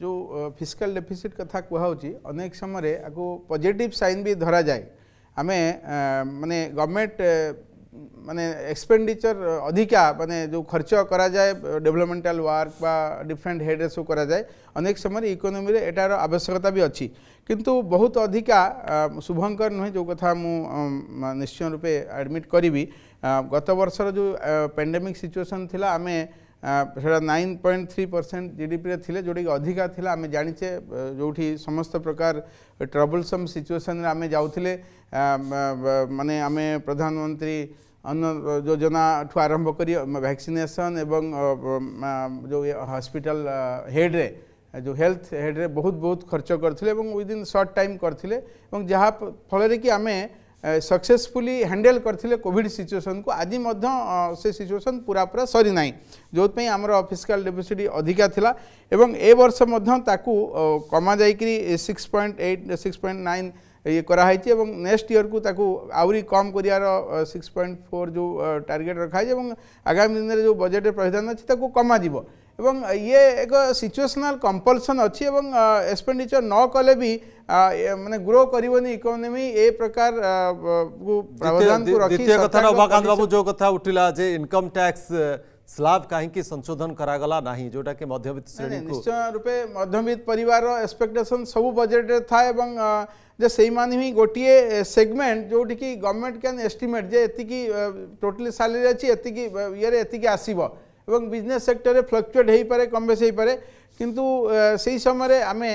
जो physical deficit कथा कुहाऊँगी अनेक समय आपको पजिट सैन भी धर जाए आम मानने गवर्नमेंट मानने एक्सपेडिचर अधिका मानने जो खर्च कराए डेभलपमेंटाल डेवलपमेंटाल वर्क बा डिफरेंट हेड सब कराए अनेक समय इकोनोमी रे एटार आवश्यकता भी अच्छी किंतु बहुत अधिका शुभंकर नुहे जो कथा मु निश्चय रूपे एडमिट करी गत बर्षर जो पेंडेमिक सिचुएसन थिला आमे nine point three percent GDP थी जोटा कि अधिका थी आम जाचे जो समस्त प्रकार ट्रबुलसम सिचुएसन आम जाऊे मान आम प्रधानमंत्री अन्न योजना ठू आरंभ कर भैक्सीनेसन एवं जो हस्पिटाल हेड्रे जो हेल्थ हेड्रे बहुत बहुत खर्च करें उदिन सर्ट टाइम करें जहाँ फल कि आमें सक्सेसफुली हैंडल करते कोविड सिचुएसन को आज से सिचुएसन पूरा पूरा सरी ना जो आम फिजिकाल डेफिसीट अधिका था एवं ए वर्ष कमा जा six point eight six point nine ଇଏ କରାହେଇଛି ଏବଂ ନେକ୍ସଟ ଇୟରକୁ ତାକୁ ଆହୁରି କମ୍ କରିବାର ସିକ୍ସ ପଏଣ୍ଟ ଫୋର୍ ଯେଉଁ ଟାର୍ଗେଟ୍ ରଖାହେଇଛି ଏବଂ ଆଗାମୀ ଦିନରେ ଯେଉଁ ବଜେଟରେ ପ୍ରାବିଧାନ ଅଛି ତାକୁ କମାଯିବ ଏବଂ ଇଏ ଏକ ସିଚୁଏସନାଲ୍ କମ୍ପଲସନ୍ ଅଛି ଏବଂ ଏକ୍ସପେଣ୍ଡିଚର୍ ନ କଲେ ବି ମାନେ ଗ୍ରୋ କରିବନି ଇକୋନୋମି ଏ ପ୍ରକାର ପ୍ରାବଧାନକୁ ରଖି କଥା ବାବୁ ଯେଉଁ କଥା ଉଠିଲା ଯେ ଇନକମ୍ ଟ୍ୟାକ୍ସ स्लाब कहीं संशोधन करागला ना जोटा कि मध्यवित श्रेणी निश्चय रूपे मध्यवित पर एक्सपेक्टेसन सब बजेट थाए जे से ही गोटे सेगमेंट जोटी की गवर्नमेंट कैन एस्टिमेट जे एति टोटली सालरी अच्छी ये एति आसवे सेक्टर में फ्लक्चुएट हो पाए कम बेस हो पाए কিন্তু সেই সময় আমি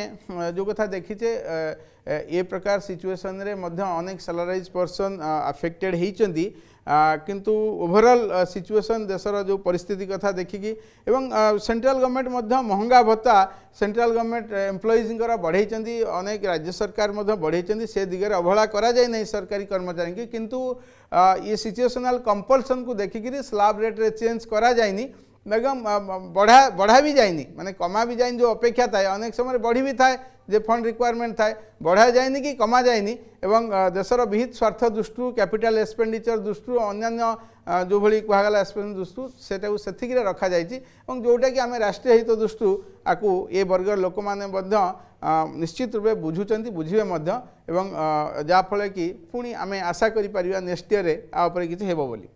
যে কথা দেখিছে এ প্রকার সিচুয়েসনরে মধ্য অনেক স্যালারাইজ পর্সন আফেক্টেড হয়েছেন কিন্তু ওভরঅল সিচুয়েসন দেশের যে পরিস্থিতি কথা দেখিকি এবং সেন্ট্রাল গভর্নমেন্ট মধ্য মহঙ্গা ভত্তা সেন্ট্রাল গভর্নমেন্ট এমপ্লয়িজঙ্কর বড়াইছেন অনেক রাজ্য সরকার মধ্য বড়াইছেন সে দিগরে অবহেলা করা যায় না সরকারি কর্মচারীকে কিন্তু ये सिचुएशनल कंपलसन को देखिकी स्लाब रेट्रे चेंज कराइनी देखो बढ़ा बढ़ा भी जाए मैंने कमा भी जाए जो अपेक्षा थाए अनेक समय बढ़ी भी थाए যে ফন্ড রিকোয়ারমেন্ট থাকে বড়া যায়নি কি কমা যায়নি এবং দেশের বিহিত স্বার্থ দৃষ্টি ক্যাপিটাল এক্সপেন্ডিচর দৃষ্টি অন্যান্য যেভাবে কুহগলা এক্সপেন্ড দৃষ্টি সেটা সেতিকি রখা যাই এবং যেটা কি আমি রাষ্ট্রীয় হিত দৃষ্টি আকু এ বর্গর লোক মানে নিশ্চিত রূপে বুঝুচার বুঝবে এবং যাফলে কি পুঁ আমি আশা করে পার নেক্সট ইয়ারে আ উপরে কিছু হব বলে